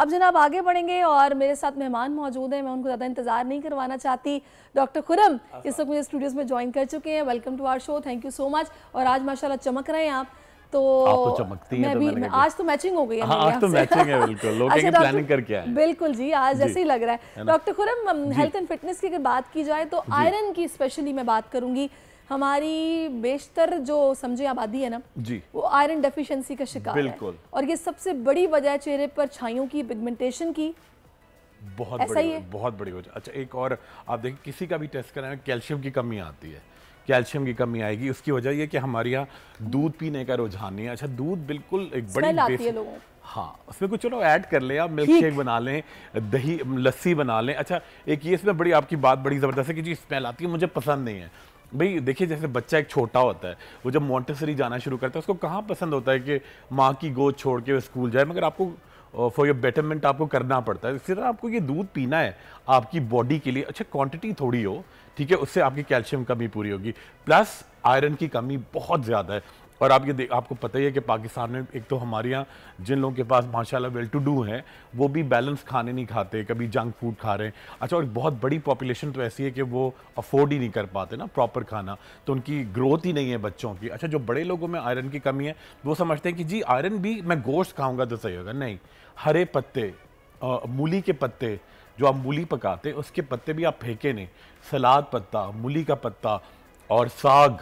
अब जनाब आगे बढ़ेंगे और मेरे साथ मेहमान मौजूद हैं मैं उनको ज़्यादा इंतजार नहीं करवाना चाहती डॉक्टर खुरम हाँ, इस वक्त मुझे स्टूडियोज में ज्वाइन कर चुके हैं welcome to our show thank you so much और आज माशाल्लाह चमक रहे हैं आप तो, तो चमकती मैं तो भी तो आज तो मैचिंग हो गई है हाँ, आज तो मैचिंग है बिल्कुल लोग अच्छा प्लानिंग करके आए बिल्कुल जी आज ऐसे ही लग रहा है doctor Khurram health and fitness की अगर बात की जाए तो आयरन की स्पेशली मैं बात करूंगी हमारी बेशतर जो समझे आबादी है ना जी वो आयरन डेफिशिएंसी का शिकार बिल्कुल है। और ये सबसे बड़ी वजह चेहरे पर छाइयों की पिगमेंटेशन की बहुत ऐसा बड़ी, है। बहुत बड़ी वजह अच्छा एक और आप देखिए किसी का भी टेस्ट कराएं कैल्शियम की कमी आती है कैल्शियम की कमी आएगी उसकी वजह यह कि हमारे यहाँ दूध पीने का रुझान नहीं है अच्छा दूध बिल्कुल एक बड़ी आती है लोगों हाँ उसमें कुछ चलो ऐड कर लें आप मिल्क शेक बना लें दही लस्सी बना लें अच्छा एक ये इसमें बड़ी आपकी बात बड़ी ज़बरदस्त है कि जी स्मेल आती है मुझे पसंद नहीं है भाई देखिए जैसे बच्चा एक छोटा होता है वो जब मोटेसरी जाना शुरू करता है उसको कहाँ पसंद होता है कि माँ की गोद छोड़ के स्कूल जाए मगर आपको फॉर योर बेटरमेंट आपको करना पड़ता है इसी तरह आपको ये दूध पीना है आपकी बॉडी के लिए अच्छा क्वांटिटी थोड़ी हो ठीक है उससे आपकी कैल्शियम कमी पूरी होगी प्लस आयरन की कमी बहुत ज़्यादा है और आप ये आपको पता ही है कि पाकिस्तान में एक तो हमारे यहाँ जिन लोगों के पास माशाल्लाह वेल टू डू हैं वो भी बैलेंस खाने नहीं खाते कभी जंक फूड खा रहे हैं अच्छा और बहुत बड़ी पॉपुलेशन तो ऐसी है कि वो अफोर्ड ही नहीं कर पाते ना प्रॉपर खाना तो उनकी ग्रोथ ही नहीं है बच्चों की अच्छा जो बड़े लोगों में आयरन की कमी है वो समझते हैं कि जी आयरन भी मैं गोश्त खाऊँगा तो सही होगा नहीं हरे पत्ते मूली के पत्ते जो आप मूली पकाते उसके पत्ते भी आप फेंके नहीं सलाद पत्ता मूली का पत्ता और साग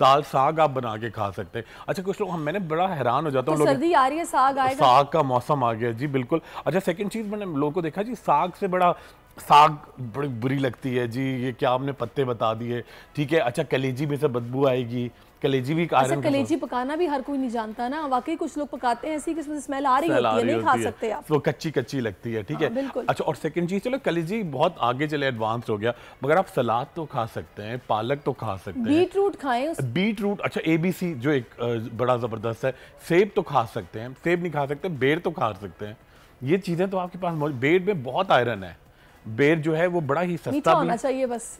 दाल साग आप बना के खा सकते हैं अच्छा कुछ लोग हम मैंने बड़ा हैरान हो जाता हूँ तो सर्दी आ रही है साग आएगा साग का मौसम आ गया जी बिल्कुल अच्छा सेकंड चीज़ मैंने लोगों को देखा जी साग से बड़ा साग बड़ी बुरी लगती है जी ये क्या आपने पत्ते बता दिए ठीक है अच्छा कलेजी में से बदबू आएगी कलेजी भी अच्छा, कलेजी तो। पकाना भी हर कोई नहीं जानता ना वाकई कुछ लोग पकाते हैं ऐसी किस्म से स्मेल आ रही होती है नहीं खा सकते आप तो कच्ची कच्ची लगती है ठीक है हाँ, अच्छा और सेकंड चीज चलो कलेजी बहुत आगे चले एडवांस हो गया मगर आप सलाद तो खा सकते हैं पालक तो खा सकते हैं बीट रूट खाएं बीट रूट अच्छा एबीसी जो एक बड़ा जबरदस्त है सेब तो खा सकते हैं सेब नहीं खा सकते बेर तो खा सकते हैं ये चीजें तो आपके पास बेर में बहुत आयरन है बेर जो है वो बड़ा ही सस्ता होना चाहिए बस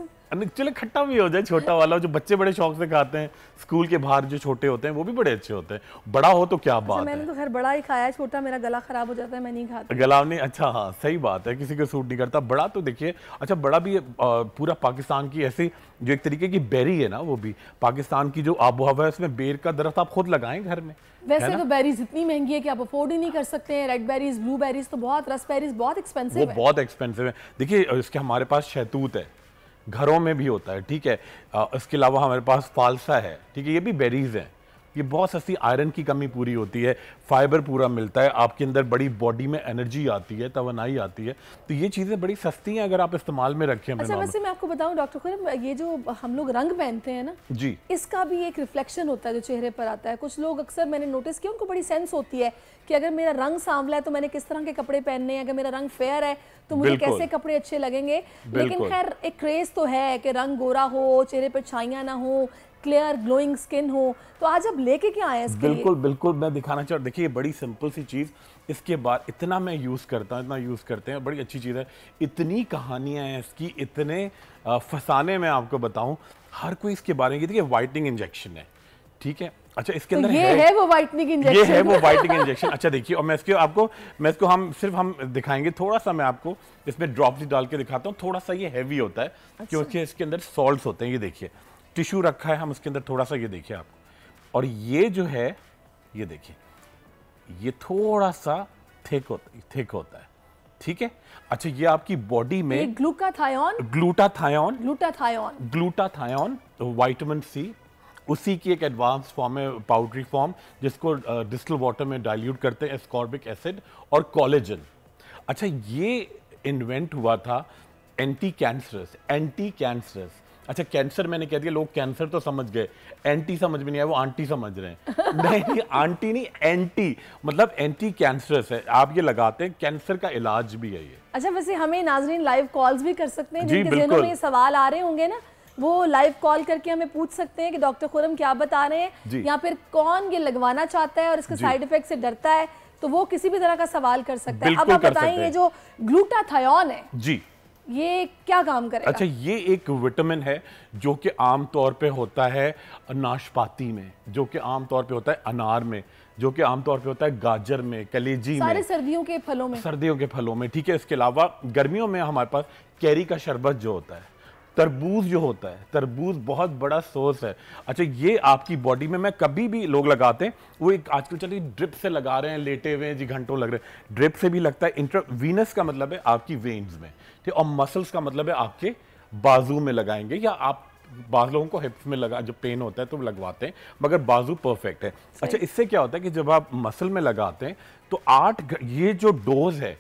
चले खट्टा भी हो जाए छोटा वाला जो बच्चे बड़े शौक से खाते हैं स्कूल के बाहर जो छोटे होते हैं वो भी बड़े अच्छे होते हैं बड़ा हो तो क्या अच्छा, बात अच्छा, मैंने तो खैर बड़ा ही खाया है छोटा मेरा गला खराब हो जाता है मैं नहीं खाता गला नहीं अच्छा हाँ सही बात है किसी को सूट नहीं करता बड़ा तो देखिए अच्छा बड़ा भी पूरा पाकिस्तान की ऐसी जो एक तरीके की बेरी है ना वो भी पाकिस्तान की जो आबो हवा है उसमें बेर का दरख्त आप खुद लगाएं घर में वैसे तो बेरीज इतनी महंगी है कि आप अफोर्ड ही नहीं कर सकते हैं रेड बेरीज ब्लू बेरीज तो बहुत रस बेरीज बहुत एक्सपेंसिव है बहुत एक्सपेंसिव है देखिए इसके हमारे पास शहतूत है घरों में भी होता है ठीक है इसके अलावा हमारे पास फालसा है ठीक है ये भी बेरीज हैं ये बहुत सस्ती आयरन की कमी पूरी होती है फाइबर पूरा मिलता है आपके अंदर बड़ी बॉडी में एनर्जी आती है तोनाई आती है तो ये चीज़ें बड़ी सस्ती हैं अगर आप इस्तेमाल में रखें अच्छा वैसे मैं आपको बताऊं डॉक्टर खुरम ये जो हम लोग रंग पहनते हैं ना जी इसका भी एक रिफ्लेक्शन होता है जो चेहरे पर आता है कुछ लोग अक्सर मैंने नोटिस किया उनको बड़ी सेंस होती है कि अगर मेरा रंग सांवला है तो मैंने किस तरह के कपड़े पहनने हैं अगर मेरा रंग फेयर है तो मुझे कैसे कपड़े अच्छे लगेंगे लेकिन खैर एक क्रेज तो है कि रंग गोरा हो चेहरे पर छाइयाँ ना हो क्लियर ग्लोइंग स्किन हो तो आज आप लेके क्या आए इसके बिल्कुल लिए? बिल्कुल मैं दिखाना चाहूँ देखिए बड़ी सिंपल सी चीज़ इसके बाद इतना मैं यूज़ करता हूँ इतना यूज़ करते हैं बड़ी अच्छी चीज़ है इतनी कहानियाँ हैं इसकी इतने फसाने में आपको बताऊँ हर कोई इसके बारे में देखिए वाइटनिंग इंजेक्शन है ठीक है अच्छा इसके तो अंदर तो ये है, है वो वाइटनिंग इंजेक्शन ये है वो वाइटनिंग इंजेक्शन अच्छा देखिए और मैं इसके आपको मैं इसको हम सिर्फ हम दिखाएंगे थोड़ा सा मैं आपको इसमें ड्रॉप्स डाल के दिखाता हूँ थोड़ा सा ये हैवी होता है अच्छा। क्योंकि इसके अंदर सॉल्ट होते हैं ये देखिए टिश्यू रखा है हम इसके अंदर थोड़ा सा ये देखिए आप और ये जो है ये देखिए ये थोड़ा सा थिक होता थिक होता है ठीक है अच्छा ये आपकी बॉडी में glutathione glutathione glutathione glutathione vitamin C उसी की एक एडवांस फॉर्म है पाउडरी फॉर्म जिसको डिस्टल वाटर में डाइल्यूट करते हैं एस्कॉर्बिक एसिड और कॉलेजन अच्छा ये इन्वेंट हुआ था एंटी कैंसरस एंटी कैंसरस अच्छा कैंसर मैंने कह दिया लोग कैंसर तो समझ गए एंटी समझ में नहीं आया वो आंटी समझ रहे हैं नहीं नहीं आंटी नहीं एंटी मतलब एंटी कैंसरस है आप ये लगाते हैं कैंसर का इलाज भी है ये अच्छा वैसे हमें नाजरीन लाइव कॉल्स भी कर सकते हैं जिनके जहनों में सवाल आ रहे होंगे ना वो लाइव कॉल करके हमें पूछ सकते हैं कि डॉक्टर खुरम क्या बता रहे हैं या फिर कौन ये लगवाना चाहता है और इसके साइड इफेक्ट से डरता है तो वो किसी भी तरह का सवाल कर सकता है अब आप बताएं ये जो ग्लूटाथायोन है जी ये क्या काम करेगा अच्छा ये एक विटामिन है जो कि आम तौर पे होता है नाशपाती में जो कि आम तौर पे होता है अनार में जो कि आमतौर पे होता है गाजर में कलेजी सारे में सर्दियों के फलों में सर्दियों के फलों में ठीक है इसके अलावा गर्मियों में हमारे पास कैरी का शरबत जो होता है तरबूज जो होता है तरबूज बहुत बड़ा सोर्स है अच्छा ये आपकी बॉडी में मैं कभी भी लोग लगाते हैं वो एक आजकल चलिए ड्रिप से लगा रहे हैं लेटे हुए हैं जी घंटों लग रहे हैं ड्रिप से भी लगता है इंट्रावीनस का मतलब है आपकी वेन्स में ठीक और मसल्स का मतलब है आपके बाजू में लगाएंगे या आप बाज लोगों को हिप्स में लगा जो पेन होता है तो लगवाते हैं मगर बाजू परफेक्ट है अच्छा इससे क्या होता है कि जब आप मसल में लगाते हैं तो आठ ये जो डोज है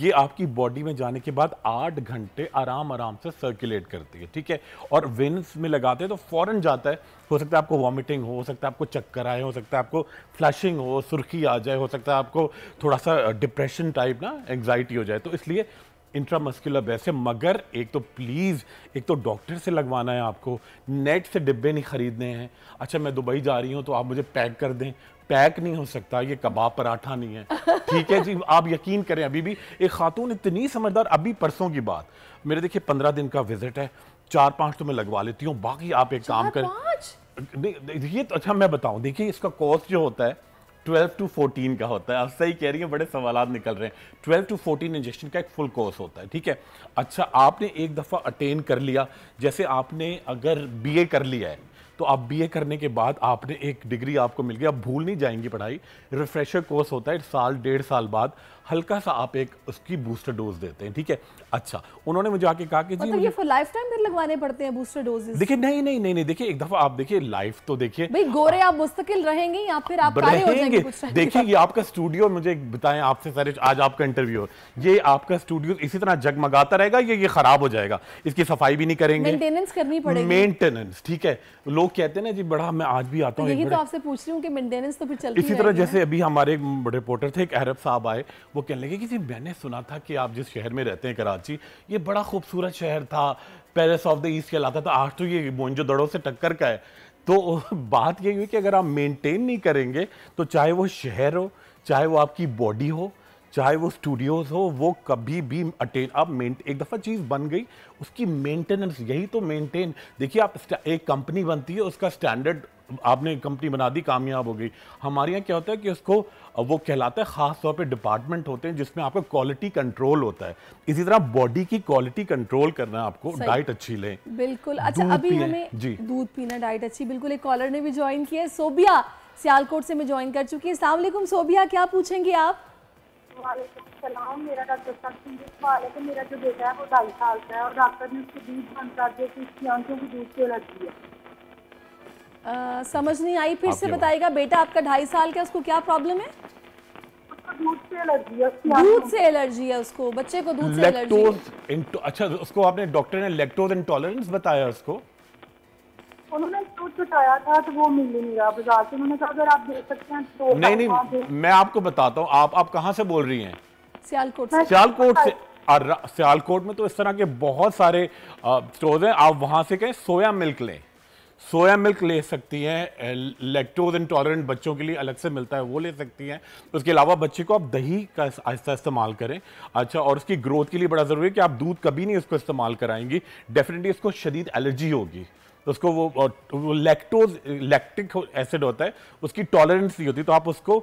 ये आपकी बॉडी में जाने के बाद आठ घंटे आराम आराम से सर्कुलेट करती है ठीक है और वेन्स में लगाते हैं तो फ़ौरन जाता है हो सकता है आपको वॉमिटिंग हो सकता है आपको चक्कर आए हो सकता है आपको फ्लैशिंग हो सुर्खी आ जाए हो सकता है आपको थोड़ा सा डिप्रेशन टाइप ना एंग्जाइटी हो जाए तो इसलिए इंट्रामस्कुलर वैसे मगर एक तो प्लीज़ एक तो डॉक्टर से लगवाना है आपको नेट से डिब्बे नहीं ख़रीदने हैं अच्छा मैं दुबई जा रही हूँ तो आप मुझे पैक कर दें पैक नहीं हो सकता ये कबाब पराठा नहीं है ठीक है जी आप यकीन करें अभी भी एक खातून इतनी समझदार अभी परसों की बात मेरे देखिए पंद्रह दिन का विजिट है चार पाँच तो मैं लगवा लेती हूँ बाकी आप एक काम करें ये तो अच्छा मैं बताऊँ देखिए इसका कॉस्ट जो होता है 12 टू 14 का होता है आप सही कह रही हैं बड़े सवाल निकल रहे हैं 12 टू 14 इंजेक्शन का एक फुल कोर्स होता है ठीक है अच्छा आपने एक दफ़ा अटेन कर लिया जैसे आपने अगर बीए कर लिया है तो आप बीए करने के बाद आपने एक डिग्री आपको मिल गई आप भूल नहीं जाएंगी पढ़ाई रिफ्रेशर कोर्स होता है साल डेढ़ साल बाद हल्का सा आप एक उसकी बूस्टर डोज देते हैं ठीक है अच्छा उन्होंने मुझे आके कहा कि जी मतलब ये फॉर लाइफ टाइम फिर लगवाने पड़ते हैं बूस्टर डोजेस देखिए नहीं नहीं नहीं नहीं देखिए एक दफा आप देखिए लाइफ तो देखिए भाई गोरे आप मुस्तकिल रहेंगे या फिर आप काले हो जाएंगे देखिए ये आपका स्टूडियो मुझे बताएं आपसे सारे आज आपका इंटरव्यू ये आपका स्टूडियो इसी तरह जगमगाता रहेगा या ये खराब हो जाएगा इसकी सफाई भी नहीं करेंगे मेंटेनेंस करनी पड़ेगी मेंटेनेंस ठीक है लोग कहते हैं ना जी बड़ा मैं आज भी आता हूँ तो यही तो आपसे पूछ रही हूँ कि मेंटेनेंस तो फिर चलती इसी तरह जैसे अभी हमारे रिपोर्टर थे एक अरब साहब आए वो कहने लगे कि जी मैंने सुना था कि आप जिस शहर में रहते हैं कराची ये बड़ा खूबसूरत शहर था पैलेस ऑफ द ईस्ट कहलाता था आज तो ये मोइंजो दड़ों से टक्कर का है तो बात यही हुई कि अगर आप मेंटेन नहीं करेंगे तो चाहे वो शहर हो चाहे वो आपकी बॉडी हो चाहे वो स्टूडियोज़ हो वो कभी भी अटेन आप मेंट एक दफ़ा चीज़ बन गई उसकी मेंटेनेंस यही तो मेंटेन देखिए आप एक कंपनी बनती है उसका स्टैंडर्ड आपने कंपनी बना दी कामयाब हो गई हमारे यहाँ क्या होता है कि उसको वो कहलाता है ख़ास तौर पे डिपार्टमेंट होते हैं जिसमें आपका क्वालिटी कंट्रोल होता है इसी तरह बॉडी की क्वालिटी कंट्रोल करना है आपको डाइट अच्छी लें बिल्कुल अच्छा अभी हमें जी दूध पीना डाइट अच्छी बिल्कुल एक कॉलर ने भी ज्वाइन किया है सोबिया सियालकोट से मैं ज्वाइन कर चुकी है सलामकुम सोबिया क्या पूछेंगे आप वालेकुम मेरा डॉक्टर मेरा जो बेटा है वो ढाई साल का है और डॉक्टर ने उसको दूध बंद कर दिया कि आंखों की दूध से अलर्जी है आ, समझ नहीं आई फिर से बताएगा बेटा आपका ढाई साल का उसको क्या प्रॉब्लम है दूध से एलर्जी है उसको बच्चे को दूध से एलर्जी अच्छा उसको आपने डॉक्टर ने लेक्टोज इंटॉलरेंस बताया उसको उन्होंने था तो वो मिल नहीं रहा तो मैं आपको बताता हूँ आप आप कहाँ से बोल रही है सियालकोट सियालकोट से सियालकोट में तो इस तरह के बहुत सारे स्टोर हैं आप वहाँ से कहें सोया मिल्क लें सोया मिल्क ले सकती हैं लेक्टोज इंटॉलरेंट बच्चों के लिए अलग से मिलता है वो ले सकती हैं उसके अलावा बच्चे को आप दही का आहिस्ता इस्तेमाल करें अच्छा और उसकी ग्रोथ के लिए बड़ा ज़रूरी है कि आप दूध कभी नहीं उसको इस्तेमाल कराएंगी डेफिनेटली उसको शदीद एलर्जी होगी तो उसको वो, वो लेक्टोज लैक्टिक एसिड होता है उसकी टॉलरेंस नहीं होती तो आप उसको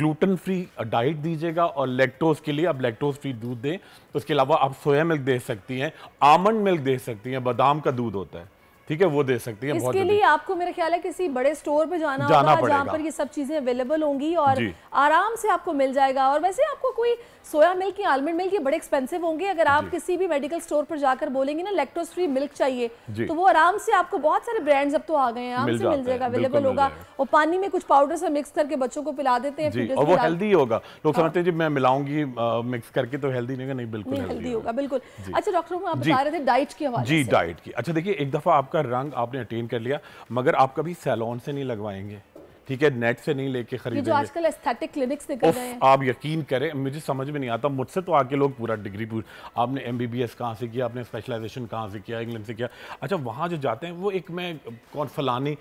ग्लूटन फ्री डाइट दीजिएगा और लैक्टोज के लिए आप लेक्टोज फ्री दूध दें उसके अलावा आप सोया मिल्क दे सकती हैं आमंड मिल्क दे सकती हैं बादाम का दूध होता है ठीक है वो दे सकती है इसके लिए आपको मेरा ख्याल है किसी बड़े स्टोर पे जाना, जाना होगा जहाँ पर ये सब चीजें अवेलेबल होंगी और आराम से आपको मिल जाएगा और वैसे आपको कोई सोया मिल्क या आलमंड मिल्क ये बड़े एक्सपेंसिव होंगे अगर आप किसी भी मेडिकल स्टोर पर जाकर बोलेंगे ना लेक्टोज फ्री मिल्क चाहिए तो वो आराम से आपको बहुत सारे ब्रांड्स अब तो आ गए आराम से मिल जाएगा अवेलेबल होगा और पानी में कुछ पाउडर से मिक्स करके बच्चों को पिला देते हैं और वो हेल्दी होगा लोग समझते हैं हाँ। जी मैं मिलाऊंगी मिक्स करके तो हेल्दी नहीं होगा नहीं बिल्कुल हेल्दी होगा बिल्कुल अच्छा डॉक्टर आप बता रहे थे डाइट के हवाले जी डाइट की अच्छा देखिए एक दफा आप आपका रंग आपने अटेन कर लिया मगर आप कभी सैलोन से नहीं लगवाएंगे ठीक है नेट से नहीं लेके खरीद जो आजकल एस्थेटिक क्लिनिक्स निकल रहे हैं आप यकीन करें मुझे समझ में नहीं आता मुझसे तो आके लोग पूरा डिग्री पूछ आपने एम बी बी एस कहाँ से किया आपने स्पेशलाइजेशन कहाँ से किया इंग्लैंड से किया अच्छा वहाँ जो जाते हैं वो एक मैं कौन फलानी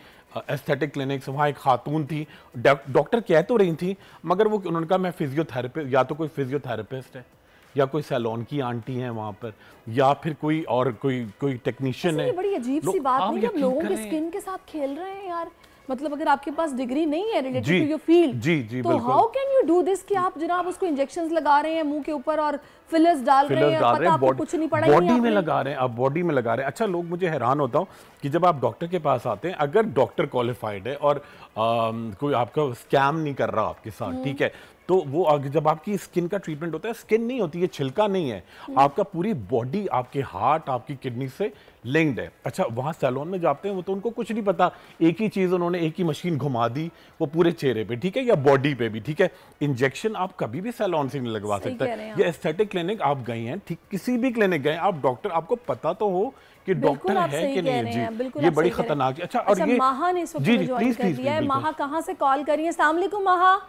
एस्थेटिक क्लिनिक्स वहाँ एक खातून थी डॉक्टर कह तो रही थी मगर वो उन्होंने कहा मैं फिजियोथेरापिस्ट या तो कोई फिजियोथेरापिस्ट है या कोई सैलॉन की आंटी है वहाँ पर या फिर कोई और कोई कोई टेक्नीशियन है बड़ी अजीब सी बात नहीं हम लोगों की स्किन के साथ खेल रहे हैं यार मतलब अगर आपके पास डिग्री नहीं है रिलेटेड टू योर फील्ड जी जी तो how can you do this कि आप जनाब उसको इंजेक्शन लगा रहे हैं मुंह के ऊपर और फिलर्स डाल fillers रहे हैं डाल पता आपको कुछ नहीं पड़ा बॉडी में लगा रहे हैं आप बॉडी में लगा रहे हैं अच्छा लोग मुझे हैरान होता हूँ कि जब आप डॉक्टर के पास आते हैं अगर डॉक्टर क्वालिफाइड है और आ, कोई आपका स्कैम नहीं कर रहा आपके साथ हम्म। ठीक है तो वो जब आपकी स्किन का ट्रीटमेंट होता है स्किन नहीं होती है छिलका नहीं है आपका पूरी बॉडी आपके हार्ट आपकी किडनी से लिंक्ड है अच्छा वहाँ सैलून में जाते हैं वो तो उनको कुछ नहीं पता एक ही चीज़ उन्होंने एक ही मशीन घुमा दी वो पूरे चेहरे पे ठीक है या बॉडी पे भी ठीक है इंजेक्शन आप कभी भी सैलून से नहीं लगवा सकते या एस्थेटिक क्लिनिक आप गए हैं ठीक किसी भी क्लिनिक गए आप डॉक्टर आपको पता तो हो कि डॉक्टर है कि नहीं जी ये बड़ी खतरनाक अच्छा और अच्छा, ये माहा ने जी जी प्लीज प्लीज माह कहाँ से कॉल करिए सलामकुम माहा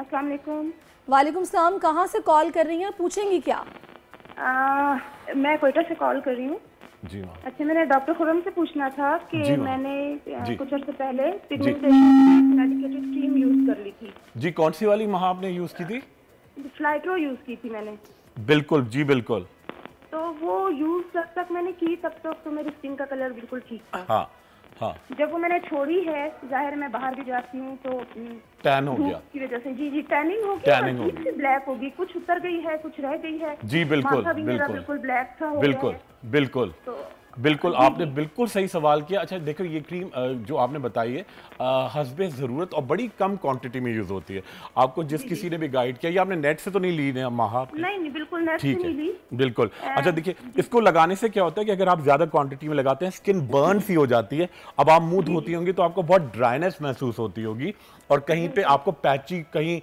अस्सलाम वालेकुम वालेकुम सलाम कहाँ से कॉल कर रही हैं पूछेंगी क्या आ, मैं कोयटा से कॉल कर रही हूँ जी हाँ। अच्छा मैंने डॉक्टर खुरम से पूछना था कि हाँ। मैंने कुछ अर्से पहले पिगमेंटेशन क्रीम यूज कर ली थी जी कौन सी वाली वहाँ आपने यूज की थी फ्लाइट्रो यूज की थी मैंने बिल्कुल जी बिल्कुल तो वो यूज जब तक मैंने की तब तक तो मेरी स्किन का कलर बिल्कुल ठीक था हाँ हाँ। जब वो मैंने छोड़ी है जाहिर मैं बाहर भी जाती हूँ तो टैन हम्म, हो गया की वजह से जी जी टैनिंग हो टैनिंग होगी ब्लैक होगी कुछ उतर गई है कुछ रह गई है जी बिल्कुल बिल्कुल बिल्कुल बिल्कुल तो बिल्कुल आपने बिल्कुल सही सवाल किया अच्छा देखो ये क्रीम जो आपने बताई है हसबे ज़रूरत और बड़ी कम क्वांटिटी में यूज़ होती है आपको जिस किसी ने भी गाइड किया ये आपने नेट से तो नहीं ली ने माह नहीं नहीं बिल्कुल नेट ठीक है बिल्कुल अच्छा देखिए इसको लगाने से क्या होता है कि अगर आप ज़्यादा क्वांटिटी में लगाते हैं स्किन बर्न सी हो जाती है अब आप मुँह धोती होंगी तो आपको बहुत ड्राइनेस महसूस होती होगी और कहीं पे आपको पैची कहीं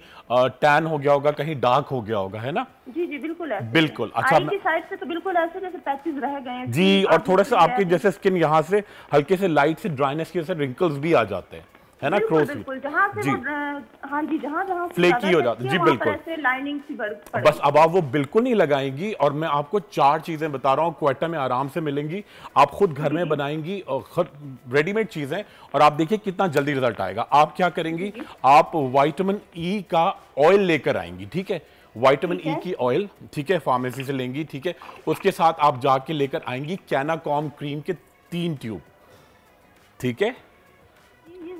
टैन हो गया होगा कहीं डार्क हो गया होगा है ना जी जी बिल्कुल बिल्कुल अच्छा साइड से तो बिल्कुल ऐसे जैसे पैचेस रह गए जी और थोड़ा प्लस आपकी जैसे स्किन यहाँ से हल्के से लाइट से ड्राइनेस की वजह से रिंकल्स भी आ जाते हैं है ना क्रोस जी हाँ जी जहाँ जहाँ फ्लेकी हो जाता है जी बिल्कुल लाइनिंग बस अब आप वो बिल्कुल नहीं लगाएंगी और मैं आपको चार चीज़ें बता रहा हूँ क्वेटा में आराम से मिलेंगी आप खुद घर में बनाएंगी और खुद रेडीमेड चीज़ें और आप देखिए कितना जल्दी रिजल्ट आएगा आप क्या करेंगी आप वाइटमिन ई e का ऑयल लेकर आएंगी ठीक है वाइटामिन ई की ऑयल ठीक है फार्मेसी से लेंगी ठीक है उसके साथ आप जाके लेकर आएंगी कैनाकॉम क्रीम के तीन ट्यूब ठीक है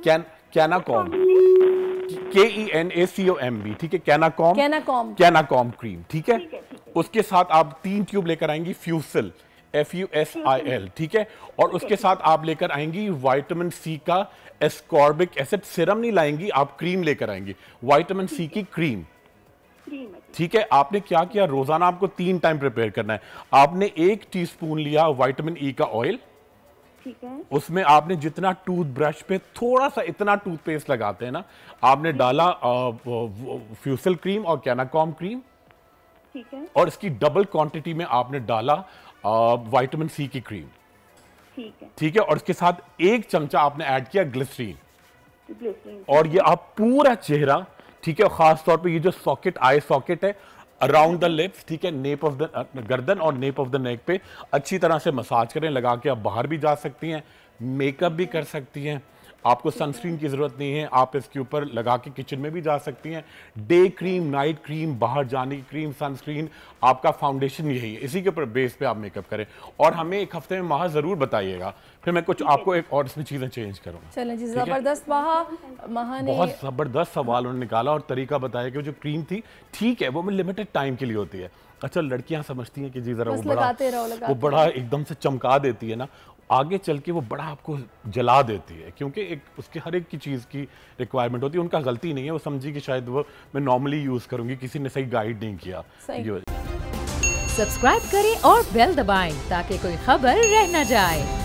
कैन Kenacomb K E N A C O M B ठीक है कैनाकॉम कैनाकॉम कैनाकॉम क्रीम ठीक है उसके साथ आप तीन ट्यूब लेकर आएंगी Fusil F U S I L ठीक है और उसके साथ आप लेकर आएंगी वाइटामिन सी का एस्कॉर्बिक एसिड सिरम नहीं लाएंगी आप क्रीम लेकर आएंगी वाइटामिन सी की क्रीम ठीक है आपने क्या किया रोजाना आपको तीन टाइम प्रिपेयर करना है आपने एक टीस्पून लिया वाइटामिन ई e का ऑयल ठीक है उसमें आपने जितना टूथब्रश पे थोड़ा सा इतना टूथपेस्ट लगाते हैं ना आपने डाला फ्यूसल क्रीम और कैनाकॉम क्रीम ठीक है और इसकी डबल क्वांटिटी में आपने डाला वाइटामिन सी की क्रीम ठीक है ठीक है और इसके साथ एक चमचा आपने ऐड किया ग्लिसरीन और ये आप पूरा चेहरा ठीक है खास तौर पे ये जो सॉकेट आई सॉकेट है अराउंड द लिप्स ठीक है नेप ऑफ द गर्दन और नेप ऑफ द नेक पे अच्छी तरह से मसाज करें लगा के आप बाहर भी जा सकती हैं मेकअप भी कर सकती हैं आपको सनस्क्रीन की ज़रूरत नहीं है आप इसके ऊपर लगा के किचन में भी जा सकती हैं डे क्रीम नाइट क्रीम बाहर जाने की क्रीम सनस्क्रीन आपका फाउंडेशन यही है इसी के ऊपर बेस पे आप मेकअप करें और हमें एक हफ्ते में माह ज़रूर बताइएगा फिर मैं कुछ आपको एक और इसमें चीज़ें चेंज करूँगा ज़बरदस्त बहुत ज़बरदस्त सवाल उन्होंने निकाला और तरीका बताया कि जो क्रीम थी ठीक है वो लिमिटेड टाइम के लिए होती है अच्छा लड़कियां समझती हैं कि जी जरा वो बड़ा वो बड़ा एकदम से चमका देती है ना आगे चल के वो बड़ा आपको जला देती है क्योंकि एक उसके हर एक की चीज़ की रिक्वायरमेंट होती है उनका गलती नहीं है वो समझी कि शायद वो मैं नॉर्मली यूज़ करूंगी किसी ने सही गाइड नहीं किया सब्सक्राइब करें और बेल दबाएं ताकि कोई खबर रह न जाए